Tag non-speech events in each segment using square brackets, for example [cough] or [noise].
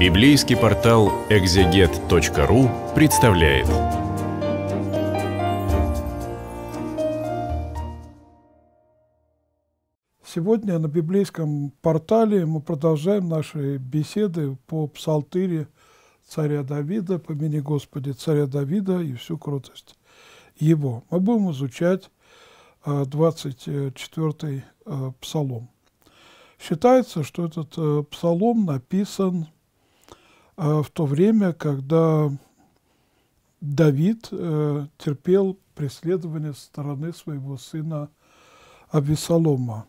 Библейский портал экзегет.ру представляет. Сегодня на библейском портале мы продолжаем наши беседы по псалтыре царя Давида, по помяни Господи царя Давида и всю крутость его. Мы будем изучать 24-й а, а, псалом. Считается, что этот а, псалом написан а в то время, когда Давид э, терпел преследование со стороны своего сына Авесолома.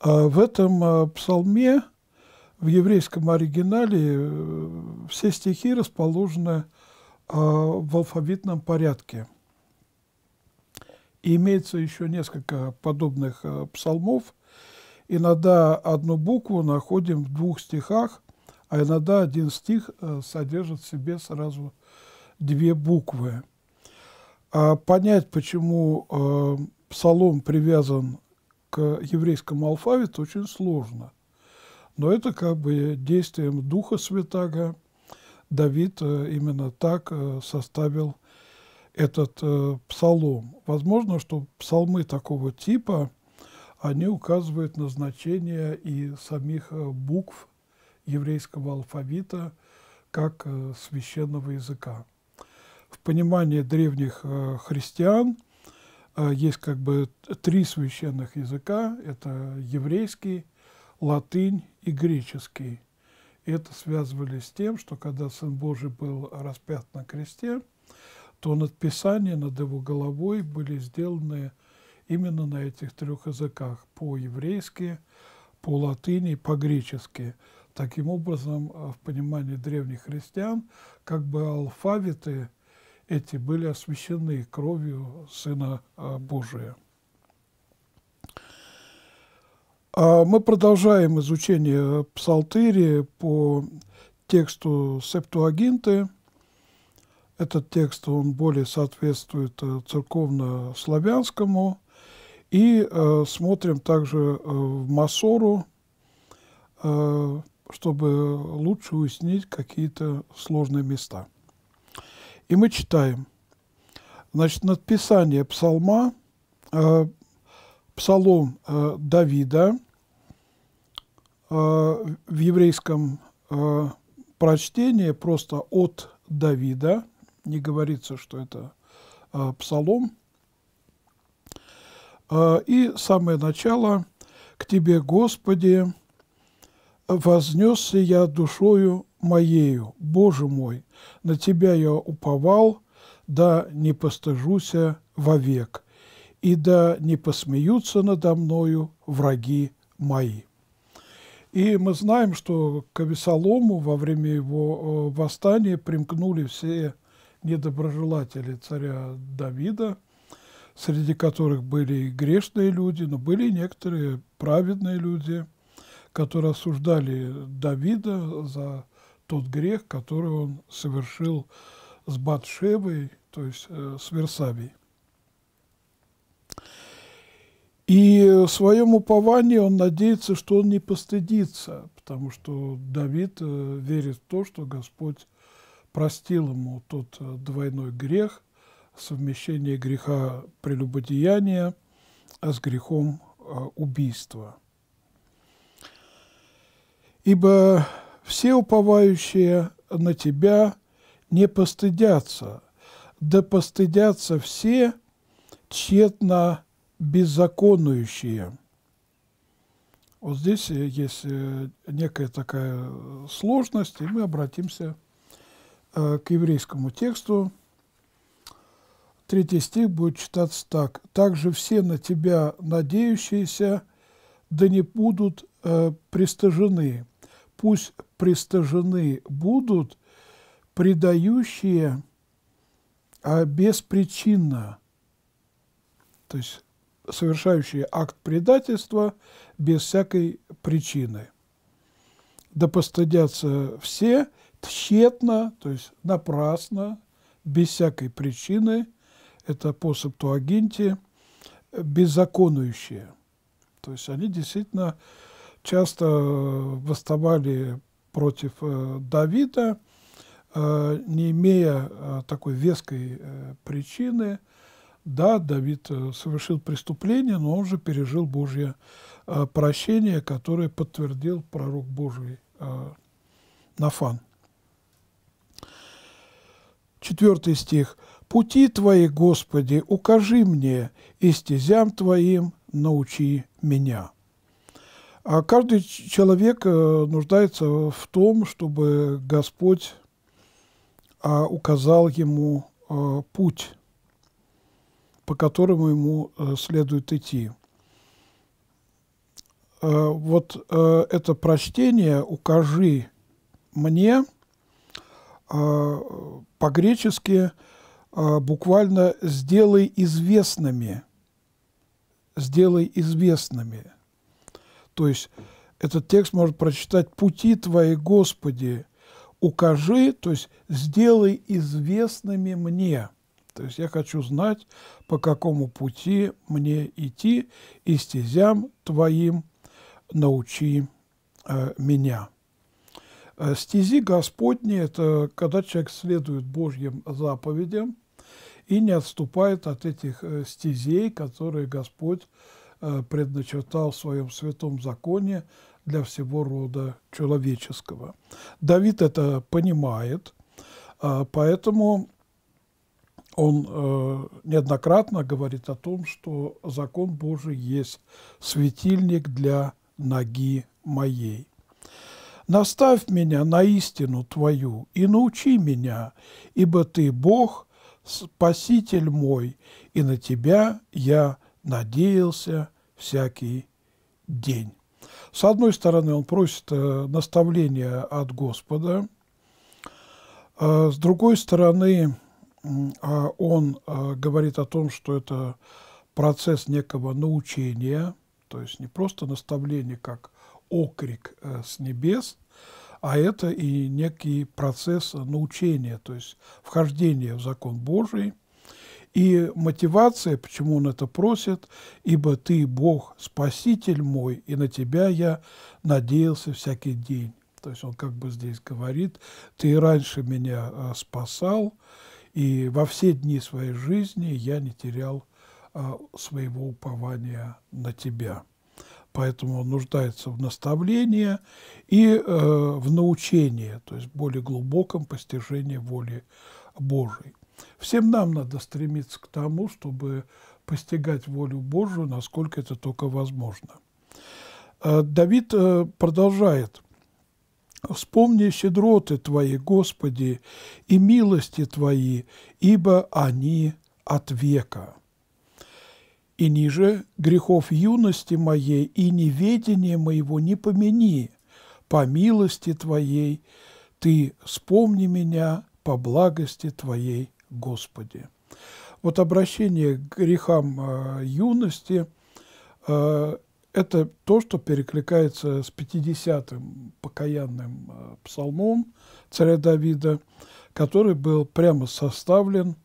А в этом э, псалме, в еврейском оригинале, э, все стихи расположены а, в алфавитном порядке. И имеется еще несколько подобных псалмов. Иногда одну букву находим в двух стихах, а иногда один стих э, содержит в себе сразу две буквы. А понять, почему э, псалом привязан к еврейскому алфавиту, очень сложно. Но это как бы действием Духа Святаго Давид э, именно так составил этот псалом. Возможно, что псалмы такого типа, они указывают на значение и самих букв еврейского алфавита как э, священного языка. В понимании древних э, христиан э, есть как бы три священных языка. Это еврейский, латынь и греческий. И это связывали с тем, что когда Сын Божий был распят на кресте, то надписания над его головой были сделаны именно на этих трех языках – по-еврейски, по-латыни, по-гречески – Таким образом, а, в понимании древних христиан, как бы алфавиты эти были освящены кровью Сына а, Божия. А, мы продолжаем изучение псалтыри по тексту Септуагинты. Этот текст, он более соответствует церковно-славянскому. И э, смотрим также э, в Масору, э, чтобы лучше уяснить какие-то сложные места. И мы читаем. Значит, надписание псалма, э, псалом э, Давида э, в еврейском э, прочтении просто от Давида, не говорится, что это э, псалом. Э, и самое начало «К Тебе, Господи, вознесся я душою моею, Боже мой, на Тебя я уповал, да не постыжуся вовек, и да не посмеются надо мною враги мои». И мы знаем, что к Авесолому во время его э, восстания примкнули все недоброжелатели царя Давида, среди которых были и грешные люди, но были некоторые праведные люди – которые осуждали Давида за тот грех, который он совершил с Батшевой, то есть э, с Версавией. И в своем уповании он надеется, что он не постыдится, потому что Давид э, верит в то, что Господь простил ему тот э, двойной грех, совмещение греха прелюбодеяния с грехом убийства ибо все уповающие на Тебя не постыдятся, да постыдятся все тщетно беззаконующие». Вот здесь есть э, некая такая сложность, и мы обратимся э, к еврейскому тексту. Третий стих будет читаться так. «Также все на тебя надеющиеся, да не будут э, пристыжены, пусть пристажены будут предающие а беспричинно, то есть совершающие акт предательства без всякой причины. Да постыдятся все тщетно, то есть напрасно, без всякой причины, это по септуагинте, беззаконующие. То есть они действительно часто э, восставали против э, Давида, э, не имея такой веской причины. Да, Давид совершил преступление, но он же пережил Божье прощение, которое подтвердил пророк Божий Нафан. Четвертый стих. «Пути Твои, Господи, укажи мне, и стезям Твоим научи меня». А каждый человек э, нуждается в том, чтобы Господь а, указал ему а, путь, по которому ему э, следует идти. Э, вот это прочтение «укажи мне» а, по-гречески буквально «сделай известными», «сделай известными», то есть этот текст может прочитать «Пути твои, Господи, укажи», то есть «сделай известными мне». То есть я хочу знать, по какому пути мне идти, и стезям твоим научи э, меня. Э, стези Господни – это когда человек следует Божьим заповедям и не отступает от этих э, стезей, которые Господь Э, предначертал в своем святом законе для всего рода человеческого. Давид это понимает, а, поэтому он э, неоднократно говорит о том, что закон Божий есть светильник для ноги моей. «Наставь меня на истину Твою и научи меня, ибо Ты – Бог, Спаситель мой, и на Тебя я надеялся всякий день. С одной стороны, он просит э, наставления от Господа, а с другой стороны, а он э, говорит о том, что это процесс некого научения, то есть не просто наставление, как окрик э, с небес, а это и некий процесс научения, то есть вхождение в закон Божий – и мотивация, почему он это просит, «Ибо ты, Бог, Спаситель мой, и на тебя я надеялся всякий день». То есть он как бы здесь говорит, «Ты раньше меня а, спасал, и во все дни своей жизни я не терял а, своего упования на тебя» поэтому он нуждается в наставлении и э, в научении, то есть более глубоком постижении воли Божией. Всем нам надо стремиться к тому, чтобы постигать волю Божию, насколько это только возможно. Э, Давид э, продолжает. «Вспомни щедроты Твои, Господи, и милости Твои, ибо они от века». И ниже грехов юности моей и неведения моего не помяни, по милости Твоей, Ты вспомни меня по благости Твоей Господи. Вот обращение к грехам э, юности э, – это то, что перекликается с 50-м покаянным э, псалмом царя Давида, который был прямо составлен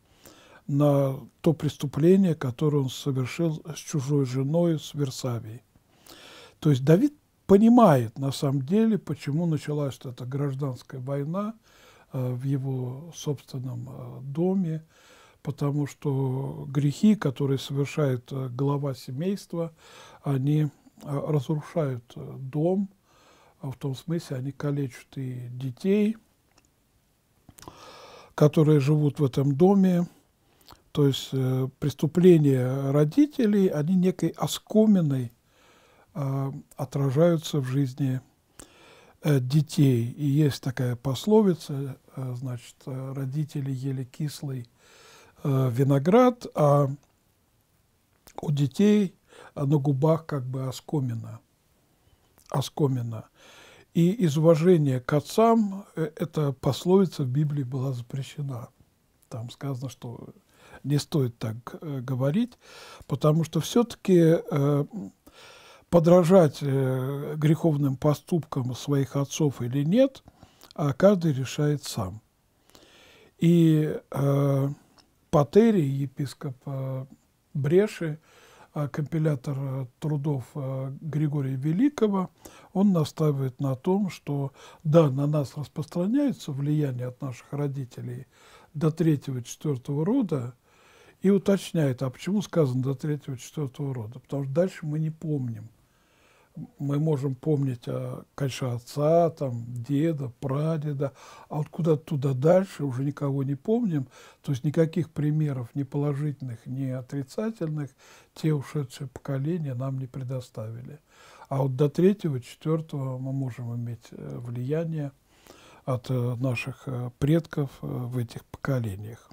на то преступление, которое он совершил с чужой женой, с Версавией. То есть Давид понимает на самом деле, почему началась эта гражданская война – Э, в его собственном э, доме, потому что грехи, которые совершает э, глава семейства, они разрушают дом, а в том смысле они калечат и детей, которые живут в этом доме. То есть преступления родителей, они некой оскоменной отражаются в жизни Э, детей. И есть такая пословица, э, значит, э, родители ели кислый виноград, а у детей а на губах как бы оскомина. оскомина. И из уважения к отцам эта пословица в Библии была запрещена. Там сказано, что не стоит так говорить, потому что все-таки подражать э, греховным поступкам своих отцов или нет, а каждый решает сам. И э, Патери, епископ э, Бреши, э, компилятор э, трудов э, Григория Великого, он настаивает на том, что да, на нас распространяется влияние от наших родителей до третьего-четвертого рода, и уточняет, а почему сказано до третьего-четвертого рода? Потому что дальше мы не помним – мы можем помнить, о, э, конечно, отца, там, деда, прадеда, а вот куда туда дальше уже никого не помним, то есть никаких примеров ни положительных, ни отрицательных те ушедшие поколения нам не предоставили. А вот до третьего, четвертого мы можем иметь э, влияние от э, наших предков в этих поколениях.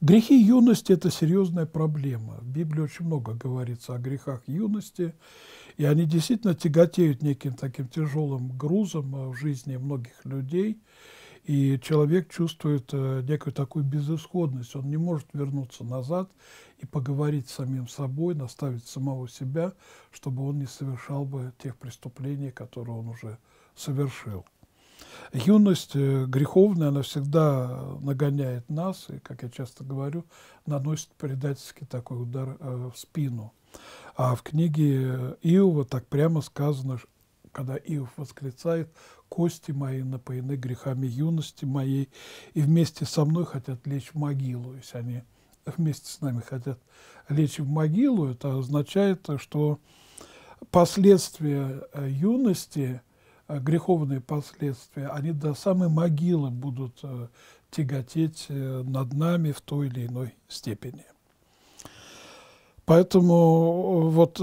Грехи юности – это серьезная проблема. В Библии очень много говорится о грехах юности, и они действительно тяготеют неким таким тяжелым грузом а, в жизни многих людей. И человек чувствует э, некую такую безысходность. Он не может вернуться назад и поговорить с самим собой, наставить самого себя, чтобы он не совершал бы тех преступлений, которые он уже совершил юность э, греховная, она всегда нагоняет нас, и, как я часто говорю, наносит предательский такой удар э, в спину. А в книге э, Иова так прямо сказано, когда Иов восклицает, «Кости мои напоены грехами юности моей, и вместе со мной хотят лечь в могилу». То есть они вместе с нами хотят лечь в могилу. Это означает, что последствия юности – Э, греховные последствия, они до самой могилы будут э, тяготеть э, над нами в той или иной степени. Поэтому вот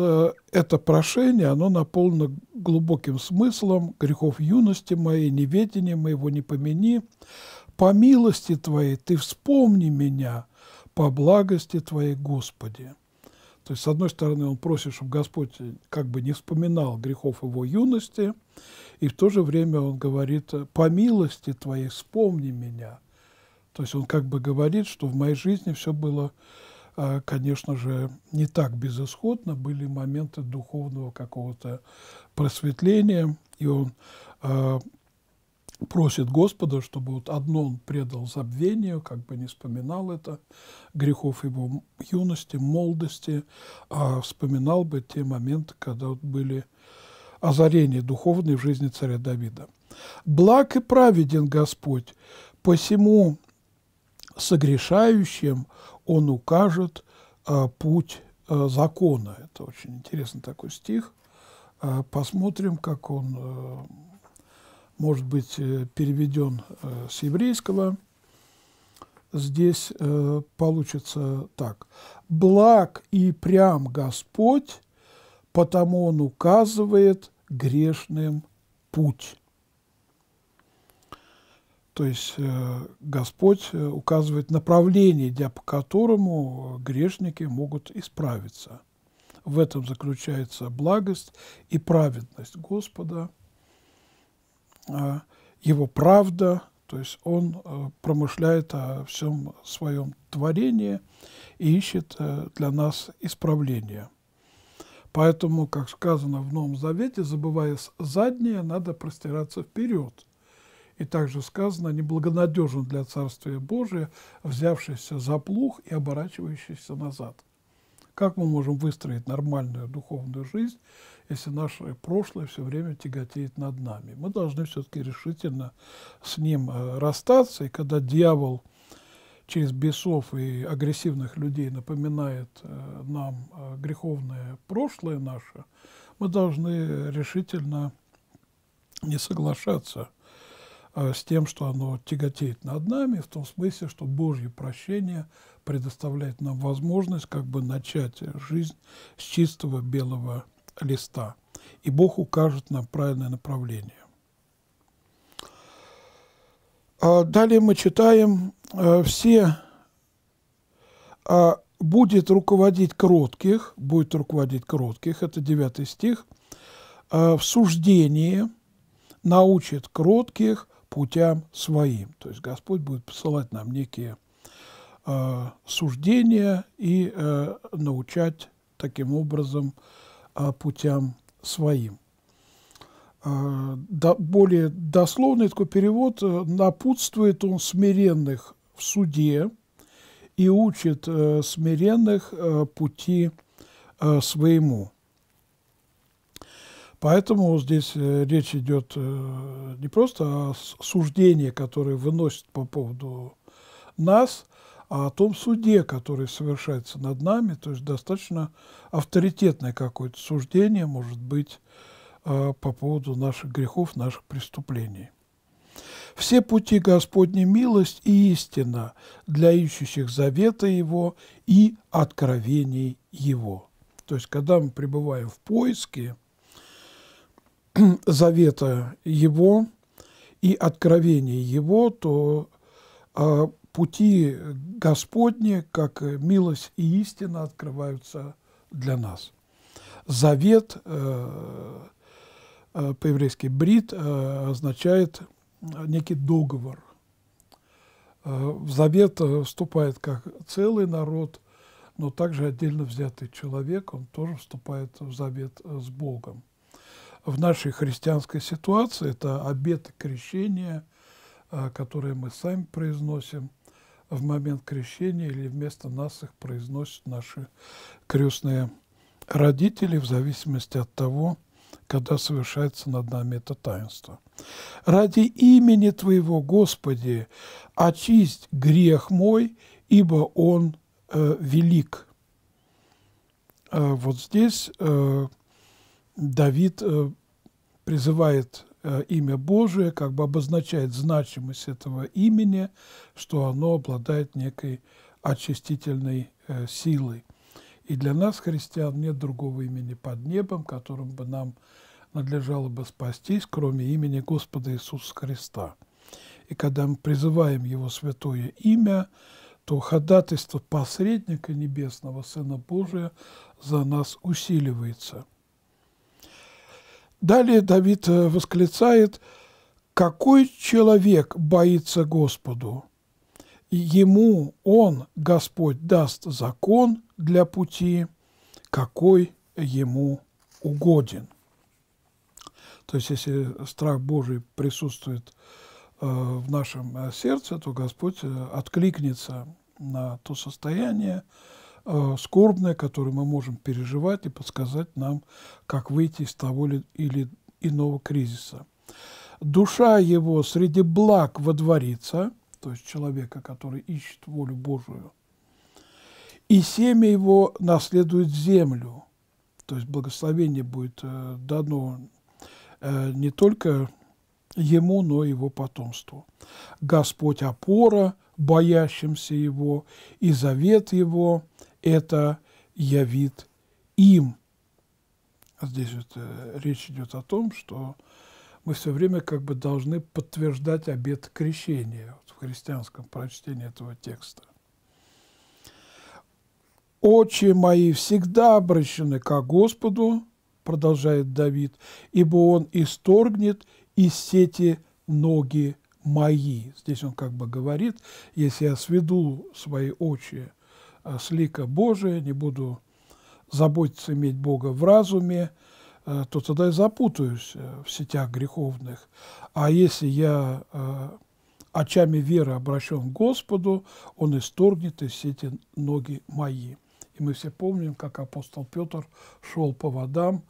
это прошение, оно наполнено глубоким смыслом грехов юности моей, неведения моего не помяни. По милости Твоей Ты вспомни меня, по благости Твоей, Господи. То есть, с одной стороны, он просит, чтобы Господь как бы не вспоминал грехов его юности, и в то же время он говорит, по милости твоей вспомни меня. То есть он как бы говорит, что в моей жизни все было, а, конечно же, не так безысходно, были моменты духовного какого-то просветления, и он а, просит Господа, чтобы вот одно он предал забвению, как бы не вспоминал это, грехов его юности, молодости, а вспоминал бы те моменты, когда вот были озарения духовные в жизни царя Давида. «Благ и праведен Господь, посему согрешающим Он укажет а, путь а, закона». Это очень интересный такой стих. А, посмотрим, как он а, может быть э, переведен э, с еврейского. Здесь э, получится так. «Благ и прям Господь, потому Он указывает грешным путь». То есть Господь указывает направление, по которому грешники могут исправиться. В этом заключается благость и праведность Господа – Э, его правда, то есть он э, промышляет о всем своем творении и ищет э, для нас исправление. Поэтому, как сказано в Новом Завете, забывая заднее, надо простираться вперед. И также сказано, неблагонадежен для Царствия Божия, взявшийся за плух и оборачивающийся назад. Как мы можем выстроить нормальную духовную жизнь, если наше прошлое все время тяготеет над нами. Мы должны все-таки решительно с ним э, расстаться, и когда дьявол через бесов и агрессивных людей напоминает э, нам э, греховное прошлое наше, мы должны решительно не соглашаться с тем, что оно тяготеет над нами, в том смысле, что Божье прощение предоставляет нам возможность как бы начать жизнь с чистого белого листа, и Бог укажет нам правильное направление. А, далее мы читаем а, все а, будет руководить кротких, будет руководить кротких, это 9 стих, в суждении научит кротких путям своим. То есть Господь будет посылать нам некие суждения и научать таким образом а, путям своим. А, более дословный такой перевод э, напутствует он смиренных в суде и учит э, смиренных э, пути своему. Поэтому здесь речь идет не просто о суждении, которое выносит по поводу нас, а о том суде, который совершается над нами, то есть достаточно авторитетное какое-то суждение может быть э, по поводу наших грехов, наших преступлений. Все пути Господни милость и истина для ищущих завета Его и откровений Его. То есть, когда мы пребываем в поиске [clears throat] завета Его и откровения Его, то э, пути э, Господни, как э, милость и истина открываются для нас. Завет э, по-еврейски брит означает некий договор. В завет вступает как целый народ, но также отдельно взятый человек, он тоже вступает в завет с Богом. В нашей христианской ситуации это обет крещения, которые мы сами произносим – в момент крещения или вместо нас их произносят наши крестные родители, в зависимости от того, когда совершается над нами это таинство. «Ради имени Твоего, Господи, очисть грех мой, ибо он э, велик». Э, вот здесь э, Давид э, призывает Э, имя Божие как бы обозначает значимость этого имени, что оно обладает некой очистительной э, силой. И для нас, христиан, нет другого имени под небом, которым бы нам надлежало бы спастись, кроме имени Господа Иисуса Христа. И когда мы призываем Его святое имя, то ходатайство посредника Небесного Сына Божия за нас усиливается – Далее Давид э, восклицает, «Какой человек боится Господу? Ему Он, Господь, даст закон для пути, какой ему угоден». То есть, если страх Божий присутствует э, в нашем э, сердце, то Господь откликнется на то состояние, Э, скорбное, которое мы можем переживать и подсказать нам, как выйти из того или иного кризиса. Душа его среди благ водворится, то есть человека, который ищет волю Божию, и семя его наследует землю, то есть благословение будет э, дано э, не только ему, но и его потомству. Господь опора боящимся его, и завет его это явит им. А здесь вот э, речь идет о том, что мы все время как бы должны подтверждать обет крещения вот в христианском прочтении этого текста. «Очи мои всегда обращены к Господу», – продолжает Давид, – «ибо Он исторгнет из сети ноги мои». Здесь он как бы говорит, если я сведу свои очи Э, слика Божия, не буду заботиться иметь Бога в разуме, э, то тогда и запутаюсь э, в сетях греховных. А если я очами веры обращен к Господу, Он исторгнет из сети ноги мои. И мы все помним, как апостол Петр шел по водам,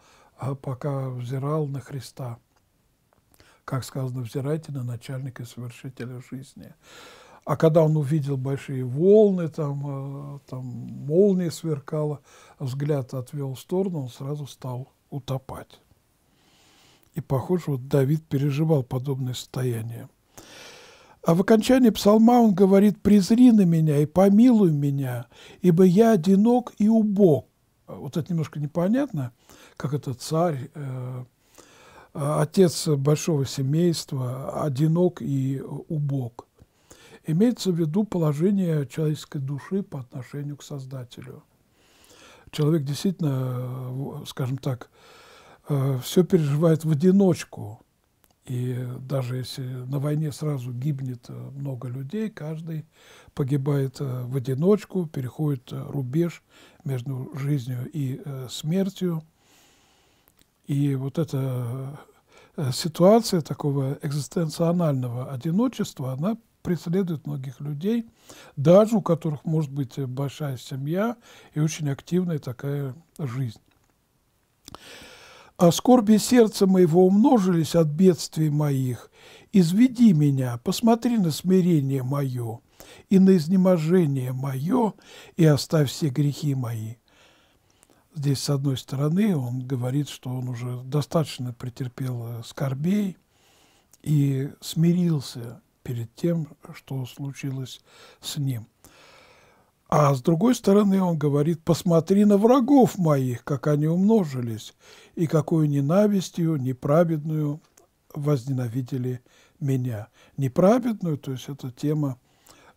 пока взирал на Христа. Как сказано, взирайте на начальника и совершителя жизни. А когда он увидел большие волны, там, э, там молния сверкала, взгляд отвел в сторону, он сразу стал утопать. И, похоже, вот Давид переживал подобное состояние. А в окончании псалма он говорит "Презри на меня и помилуй меня, ибо я одинок и убог». А вот это немножко непонятно, как это царь, э, э, отец большого семейства, одинок и убог – Имеется в виду положение человеческой души по отношению к Создателю. Человек действительно, скажем так, э, все переживает в одиночку. И даже если на войне сразу гибнет э, много людей, каждый погибает э, в одиночку, переходит рубеж между жизнью и смертью. И вот эта ситуация такого экзистенционального одиночества, она преследует многих людей, даже у которых может быть большая семья и очень активная такая жизнь. «А скорби сердца моего умножились от бедствий моих. Изведи меня, посмотри на смирение мое и на изнеможение мое, и оставь все грехи мои». Здесь, с одной стороны, он говорит, что он уже достаточно претерпел скорбей и смирился перед тем, что случилось с ним. А с другой стороны, он говорит, посмотри на врагов моих, как они умножились, и какую ненавистью неправедную возненавидели меня. Неправедную, то есть это тема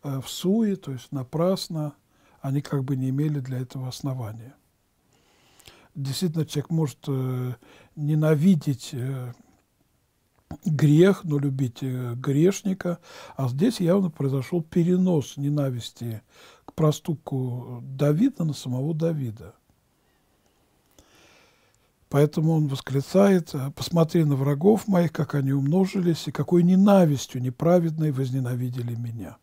э, в суе, то есть напрасно, они как бы не имели для этого основания. Действительно, человек может э, ненавидеть э, грех, но любите э, грешника. А здесь явно произошел перенос ненависти к проступку Давида на самого Давида. Поэтому он восклицает, «Э, «Посмотри на врагов моих, как они умножились, и какой ненавистью неправедной возненавидели меня.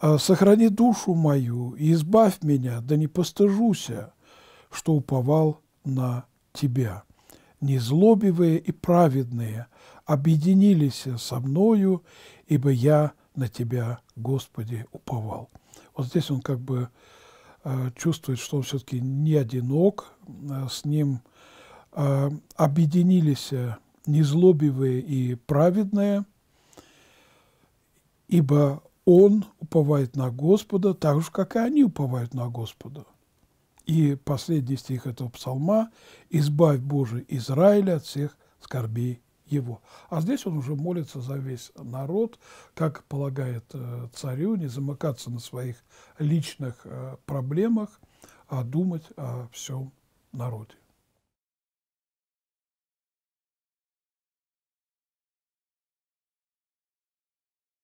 Э, сохрани душу мою и избавь меня, да не постыжуся, что уповал на тебя» незлобивые и праведные, объединились со мною, ибо я на Тебя, Господи, уповал». Вот здесь он как бы э, чувствует, что он все-таки не одинок, э, с ним э, объединились незлобивые и праведные, ибо он уповает на Господа так же, как и они уповают на Господа. И последний стих этого псалма «Избавь, Боже, Израиля от всех скорбей его». А здесь он уже молится за весь народ, как полагает э, царю, не замыкаться на своих личных э, проблемах, а думать о всем народе.